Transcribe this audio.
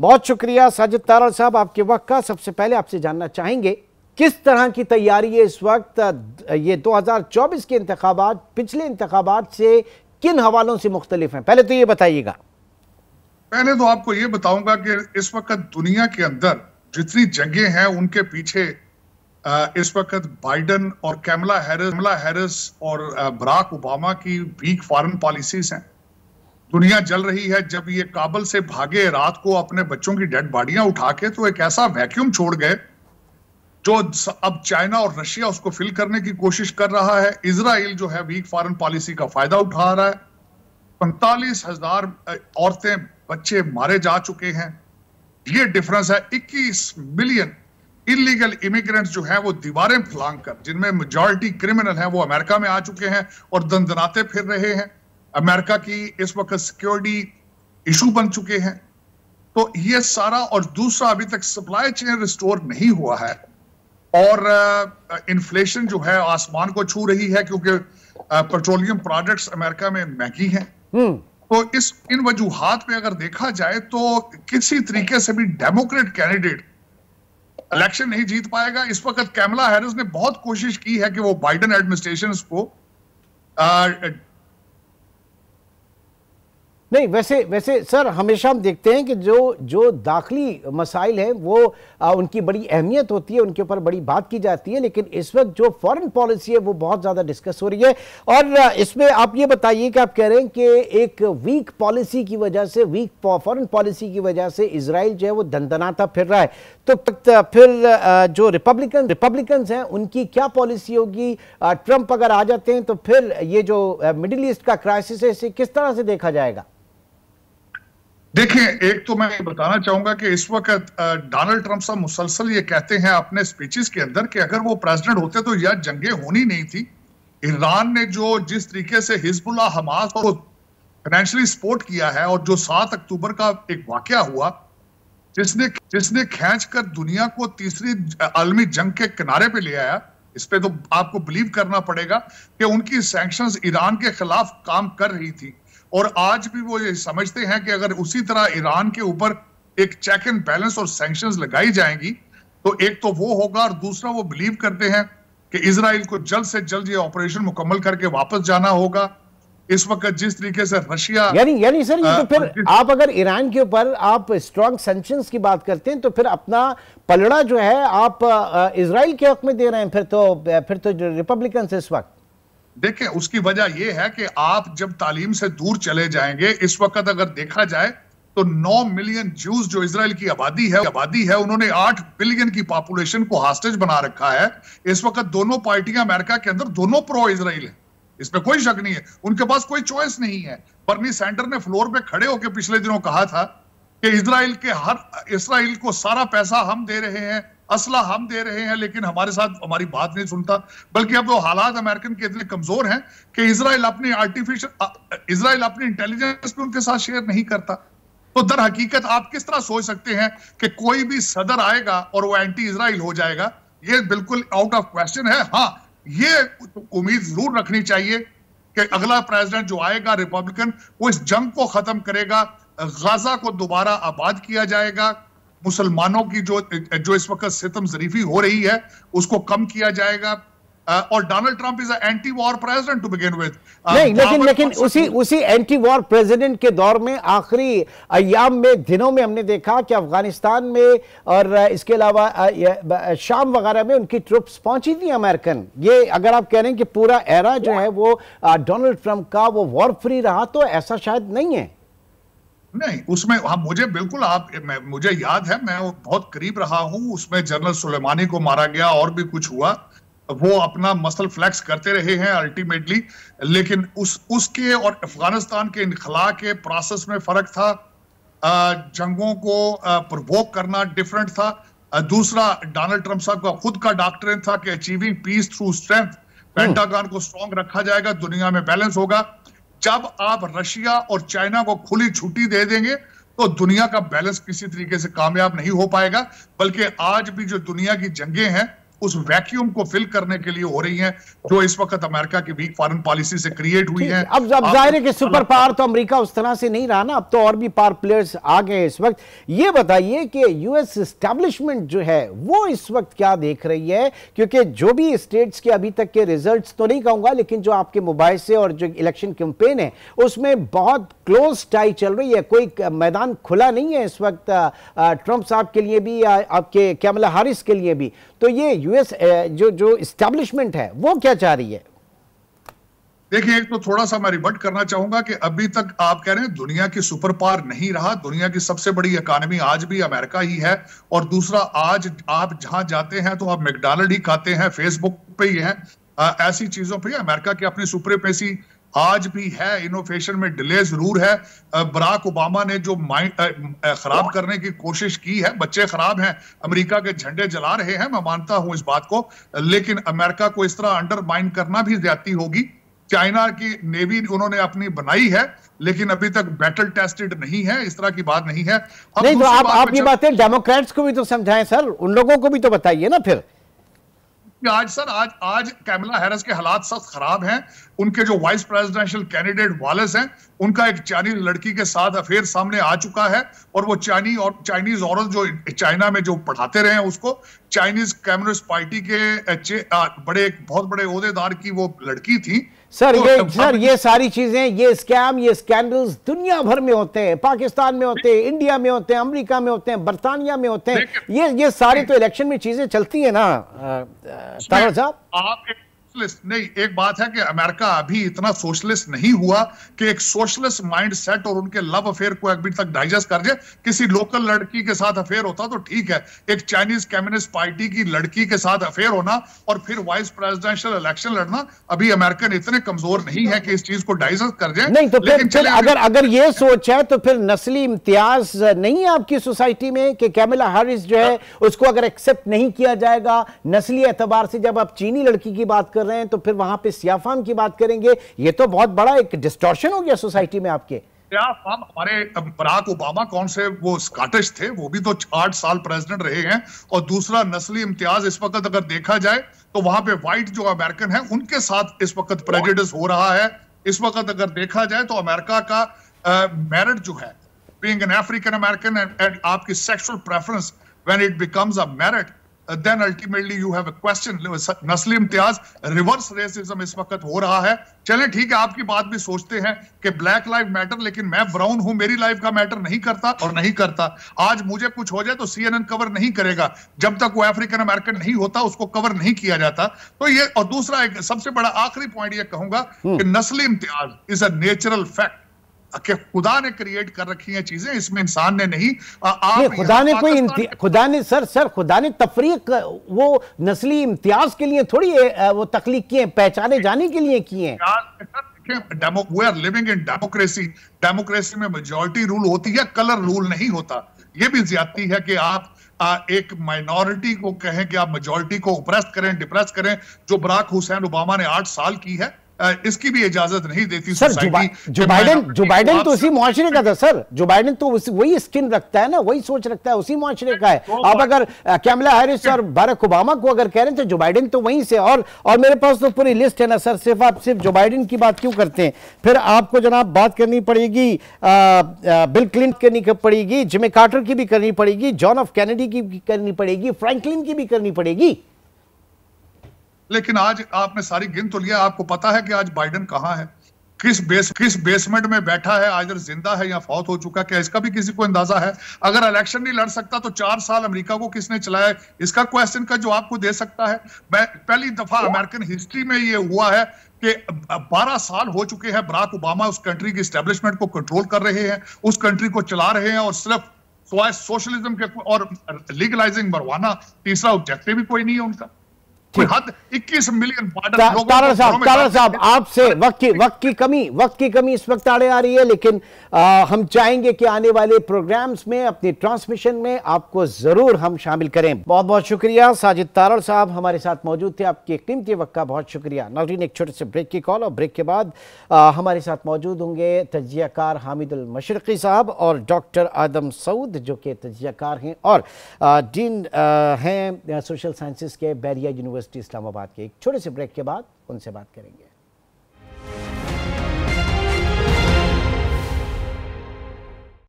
बहुत शुक्रिया साजिद तारा साहब आपके वक्त का सबसे पहले आपसे जानना चाहेंगे किस तरह की तैयारी है इस वक्त ये 2024 के इंतबात पिछले इंतबात से किन हवालों से मुख्तलिफ हैं पहले तो ये बताइएगा पहले तो आपको ये बताऊंगा कि इस वक्त दुनिया के अंदर जितनी जगह हैं उनके पीछे इस वक्त बाइडन और कैमला हैरिस कैमला हैरिस और बराक ओबामा की वीक फॉरेन पॉलिसीज हैं दुनिया जल रही है जब ये काबल से भागे रात को अपने बच्चों की डेड बॉडियां उठा के तो एक ऐसा वैक्यूम छोड़ गए जो अब चाइना और रशिया उसको फिल करने की कोशिश कर रहा है इसराइल जो है वीक फॉरन पॉलिसी का फायदा उठा रहा है पैंतालीस हजार औरतें बच्चे मारे जा चुके हैं ये डिफरेंस है 21 मिलियन इलीगल इमिग्रेंट्स जो है वो दीवारें फलांग कर जिनमें मेजोरिटी क्रिमिनल हैं वो अमेरिका में आ चुके हैं और दंदनाते फिर रहे हैं अमेरिका की इस वक्त सिक्योरिटी इशू बन चुके हैं तो ये सारा और दूसरा अभी तक सप्लाई चेन रिस्टोर नहीं हुआ है और इन्फ्लेशन जो है आसमान को छू रही है क्योंकि पेट्रोलियम प्रोडक्ट्स अमेरिका में महंगी हैं हम्म। तो इस इन वजूहत में अगर देखा जाए तो किसी तरीके से भी डेमोक्रेट कैंडिडेट इलेक्शन नहीं जीत पाएगा इस वक्त कैमला हैरिस ने बहुत कोशिश की है कि वो बाइडन एडमिनिस्ट्रेशन को नहीं वैसे वैसे सर हमेशा हम देखते हैं कि जो जो दाखिली मसाइल हैं वो आ, उनकी बड़ी अहमियत होती है उनके ऊपर बड़ी बात की जाती है लेकिन इस वक्त जो फॉरेन पॉलिसी है वो बहुत ज़्यादा डिस्कस हो रही है और इसमें आप ये बताइए कि आप कह रहे हैं कि एक वीक पॉलिसी की वजह से वीक फॉरन पॉलिसी की वजह से इसराइल जो है वो दंदनाता फिर रहा है तो फिर जो रिपब्लिकन रिपब्लिकन हैं उनकी क्या पॉलिसी होगी ट्रंप अगर आ जाते हैं तो फिर ये जो मिडिल ईस्ट का क्राइसिस है इसे किस तरह से देखा जाएगा देखें एक तो मैं बताना चाहूंगा कि इस वक्त डोनाल्ड ट्रंप साहब मुसलसल ये कहते हैं अपने स्पीचेस के अंदर कि अगर वो प्रेसिडेंट होते तो यह जंगे होनी नहीं थी ईरान ने जो जिस तरीके से हिजबुल्ला हमास को फाइनेंशियली सपोर्ट किया है और जो सात अक्टूबर का एक वाक्य हुआ जिसने जिसने कर दुनिया को तीसरी आलमी जंग के किनारे पे ले आया इस पे तो आपको बिलीव करना पड़ेगा कि उनकी सैंक्शंस ईरान के खिलाफ काम कर रही थी और आज भी वो ये समझते हैं कि अगर उसी तरह ईरान के ऊपर एक चेक एंड बैलेंस और सेंक्शन लगाई जाएंगी तो एक तो वो होगा और दूसरा वो बिलीव करते हैं कि इसराइल को जल्द से जल्द ये ऑपरेशन मुकम्मल करके वापस जाना होगा इस वक्त जिस तरीके से रशिया यानी यानी सर ये तो फिर आप अगर ईरान के ऊपर आप स्ट्रॉन्ग सेंक्शन की बात करते हैं तो फिर अपना पलड़ा जो है आप इसराइल के हक में दे रहे हैं फिर तो फिर तो रिपब्लिकन इस वक्त देखिए उसकी वजह यह है कि आप जब तालीम से दूर चले जाएंगे इस वक्त अगर देखा जाए तो 9 मिलियन ज्यूज जो इसराइल की आबादी है आबादी है उन्होंने 8 बिलियन की पॉपुलेशन को हॉस्टेज बना रखा है इस वक्त दोनों पार्टियां अमेरिका के अंदर दोनों प्रो इसराइल है इसमें कोई शक नहीं है उनके पास कोई चॉइस नहीं है बर्नी सेंटर ने फ्लोर पे खड़े होकर पिछले दिनों कहा था कि इसराइल के हर इसराइल को सारा पैसा हम दे रहे हैं असला हम दे रहे हैं लेकिन हमारे साथ हमारी बात नहीं सुनता बल्कि अब वो हालात अमेरिकन के इतने कमजोर हैं कि इसराइल अपनी आर्टिफिशियल इसराइल अपनी इंटेलिजेंस भी उनके साथ शेयर नहीं करता तो दर हकीकत आप किस तरह सोच सकते हैं कि कोई भी सदर आएगा और वो एंटी इसराइल हो जाएगा ये बिल्कुल आउट ऑफ क्वेश्चन है हाँ ये तो उम्मीद जरूर रखनी चाहिए कि अगला प्रेसिडेंट जो आएगा रिपब्लिकन वो इस जंग को खत्म करेगा गाजा को दोबारा आबाद किया जाएगा मुसलमानों की जो जो इस वक्त सितम जरीफी हो रही है उसको कम किया जाएगा और Donald Trump is anti war president to begin with नहीं लेकिन लेकिन उसी उसी एंटी वॉर प्रेसिडेंट के दौर में आखिरी अयाम में दिनों में हमने देखा कि अफगानिस्तान में और इसके अलावा शाम वगैरह में उनकी ट्रुप्स पहुंची थी अमेरिकन ये अगर आप कह रहे हैं कि पूरा एरा जो है वो डोनाल्ड ट्रंप का वो वॉर फ्री रहा तो ऐसा शायद नहीं है नहीं उसमें हाँ मुझे बिल्कुल आप मैं, मुझे याद है मैं बहुत करीब रहा हूँ उसमें जनरल सुलेमानी को मारा गया और भी कुछ हुआ वो अपना मसल फ्लैक्स करते रहे हैं अल्टीमेटली लेकिन उस उसके और अफगानिस्तान के इनखला के प्रोसेस में फर्क था जंगों को प्रवोक करना डिफरेंट था दूसरा डोनाल्ड ट्रंप साहब का खुद का डॉक्ट्रिन था कि achieving peace through strength Pentagon को स्ट्रांग रखा जाएगा दुनिया में बैलेंस होगा जब आप रशिया और चाइना को खुली छुट्टी दे देंगे तो दुनिया का बैलेंस किसी तरीके से कामयाब नहीं हो पाएगा बल्कि आज भी जो दुनिया की जंगे हैं उस वैक्यूम को फिल करने के लिए हो रही हैं जो इस वक्त अमेरिका की वीक फॉरेन पॉलिसी से क्रिएट हुई है अब अब जाहिर है कि सुपर पावर तो अमेरिका उस तरह से नहीं रहा ना अब तो और भी पावर प्लेयर्स आ गए इस वक्त ये बताइए कि यूएस स्टैब्लिशमेंट जो है वो इस वक्त क्या देख रही है क्योंकि जो भी स्टेट्स के अभी तक के रिजल्ट तो नहीं कहूंगा लेकिन जो आपके मोबाइल से और जो इलेक्शन कैंपेन है उसमें बहुत क्लोज टाई चल रही है कोई मैदान खुला नहीं है इस वक्त ट्रंप साहब के लिए भी आपके कैमला हारिस के लिए भी तो ये यूएस eh, जो जो इस्टेब्लिशमेंट है वो क्या चाह रही है देखिए एक तो थोड़ा सा मैं रिबट करना चाहूंगा कि अभी तक आप कह रहे हैं दुनिया की सुपर पावर नहीं रहा दुनिया की सबसे बड़ी इकोनॉमी आज भी अमेरिका ही है और दूसरा आज आप जहां जाते हैं तो आप मैकडोनल्ड ही खाते हैं फेसबुक पे ही हैं ऐसी चीजों पे अमेरिका की अपनी सुपरपेसी आज भी है इनोवेशन में डिले जरूर है बराक ओबामा ने जो माइंड खराब करने की कोशिश की है बच्चे खराब हैं अमेरिका के झंडे जला रहे हैं मैं मानता हूं इस बात को लेकिन अमेरिका को इस तरह अंडरमाइन करना भी ज्यादा होगी चाइना की नेवी उन्होंने अपनी बनाई है लेकिन अभी तक बैटल टेस्टेड नहीं है इस तरह की बात नहीं है अब नहीं तो आप, आप ये बातें डेमोक्रेट्स को भी तो समझाएं सर उन लोगों को भी तो बताइए ना फिर आज सर आज आज कैमला हैरस के हालात सख्त खराब हैं उनके जो वाइस प्रेसिडेंशियल कैंडिडेट वालेस हैं उनका एक चाइनीज लड़की के साथ अफेयर सामने आ चुका है और वो चाइनी और चाइनीज औरत जो चाइना में जो पढ़ाते रहे हैं उसको चाइनीज कम्युनिस्ट पार्टी के बड़े एक बहुत बड़े अहदेदार की वो लड़की थी सर तो ये तो सर ये सारी चीजें ये स्कैम ये स्कैंडल्स दुनिया भर में होते हैं पाकिस्तान में होते हैं इंडिया में होते हैं अमेरिका में होते हैं बर्तानिया में होते हैं ये ये सारी तो इलेक्शन में चीजें चलती है ना साहब आप सोशलिस्ट नहीं एक बात है कि अमेरिका अभी इतना सोशलिस्ट नहीं हुआ कि एक सोशलिस्ट माइंड सेट और उनके लव अफेयर को अभी तक डाइजेस्ट कर दे किसी लोकल लड़की के साथ अफेयर होता तो ठीक है एक चाइनीज कम्युनिस्ट पार्टी की लड़की के साथ अफेयर होना और फिर वाइस प्रेसिडेंशियल इलेक्शन लड़ना अभी अमेरिकन इतने कमजोर नहीं है कि इस चीज को डाइजेस्ट कर जाए नहीं तो फिर, फिर अगर अगर ये सोच है तो फिर नस्ली इम्तियाज नहीं है आपकी सोसाइटी में कि कैमिला हारिस जो है उसको अगर एक्सेप्ट नहीं किया जाएगा नस्ली एतबार से जब आप चीनी लड़की की बात कर कर रहे हैं तो फिर वहां पे सियाफाम की बात करेंगे ये तो बहुत बड़ा एक डिस्टोर्शन हो गया सोसाइटी में आपके सियाफाम हमारे बराक ओबामा कौन से वो स्काटिश थे वो भी तो आठ साल प्रेसिडेंट रहे हैं और दूसरा नस्ली इम्तियाज इस वक्त अगर देखा जाए तो वहां पे व्हाइट जो अमेरिकन है उनके साथ इस वक्त प्रेजिडिस हो रहा है इस वक्त अगर देखा जाए तो अमेरिका का मेरिट जो है being an African American and आपकी sexual preference when it becomes a merit Uh, then ultimately you have a question नस्ल इम्तियाज रिवर्स रेसिज्म इस वक्त हो रहा है चले ठीक है आपकी बात भी सोचते हैं कि ब्लैक लाइफ मैटर लेकिन मैं ब्राउन हूं मेरी लाइफ का मैटर नहीं करता और नहीं करता आज मुझे कुछ हो जाए तो सीएनएन कवर नहीं करेगा जब तक वो अफ्रीकन अमेरिकन नहीं होता उसको कवर नहीं किया जाता तो ये और दूसरा एक सबसे बड़ा आखिरी पॉइंट ये कहूंगा हम्म। कि नस्ल इम्तियाज इज अ नेचुरल फैक्ट कि खुदा ने क्रिएट कर रखी है चीजें इसमें इंसान ने नहीं आप खुदा ने कोई खुदा ने सर सर खुदा ने तफरीक वो नस्ली इम्तियाज के लिए थोड़ी वो तकलीफ किए पहचाने जाने के लिए किए लिविंग इन डेमोक्रेसी डेमोक्रेसी में मेजोरिटी रूल होती है कलर रूल नहीं होता ये भी ज्यादती है कि आप आ, एक माइनॉरिटी को कहें कि आप मेजोरिटी को करें डिप्रेस करें जो बराक हुसैन ओबामा ने आठ साल की है इसकी भी इजाजत नहीं देती सर जो बाइडन जो बाइडन तो उसी मुआरे का था सर जो बाइडन तो वही स्किन रखता है ना वही सोच रखता है उसी मुआरे का है तो आप अगर कैमला हैरिस और बारक ओबामा को अगर कह रहे हैं तो जो बाइडन तो वहीं से और और मेरे पास तो पूरी लिस्ट है ना सर सिर्फ आप सिर्फ जो बाइडन की बात क्यों करते हैं फिर आपको जनाब बात करनी पड़ेगी बिल क्लिंट करनी पड़ेगी जिमे कार्टर की भी करनी पड़ेगी जॉन ऑफ कैनेडी की करनी पड़ेगी फ्रेंकलिन की भी करनी पड़ेगी लेकिन आज आपने सारी गिन तो लिया आपको पता है कि आज बाइडन कहाँ है किस बेस किस बेसमेंट में बैठा है आज जिंदा है या फौत हो चुका है क्या इसका भी किसी को अंदाजा है अगर इलेक्शन नहीं लड़ सकता तो चार साल अमेरिका को किसने चलाया इसका क्वेश्चन का जो आपको दे सकता है मैं पहली दफा अमेरिकन हिस्ट्री में ये हुआ है कि 12 साल हो चुके हैं बराक ओबामा उस कंट्री की स्टेब्लिशमेंट को कंट्रोल कर रहे हैं उस कंट्री को चला रहे हैं और सिर्फ सोशलिज्म के और लीगलाइजिंग मरवाना तीसरा ऑब्जेक्टिव भी कोई नहीं है उनका आपसे वक्त की वक्त की कमी वक्त की कमी इस वक्त आड़े आ रही है लेकिन आ, हम चाहेंगे कि आने वाले प्रोग्राम्स में अपने ट्रांसमिशन में आपको जरूर हम शामिल करें बहुत बहुत शुक्रिया साजिद तारण साहब हमारे साथ मौजूद थे आपके कीमती वक्त का बहुत शुक्रिया नवरीन एक छोटे से ब्रेक की कॉल और ब्रेक के बाद हमारे साथ मौजूद होंगे तजियाकार हामिदुल मशरकी साहब और डॉक्टर आदम सऊद जो कि तजियाकार हैं और डीन हैं सोशल साइंसिस के बैरिया यूनिवर्सिटी यूनिवर्सिटी इस्लामाबाद के एक छोटे से ब्रेक के बाद उनसे बात करेंगे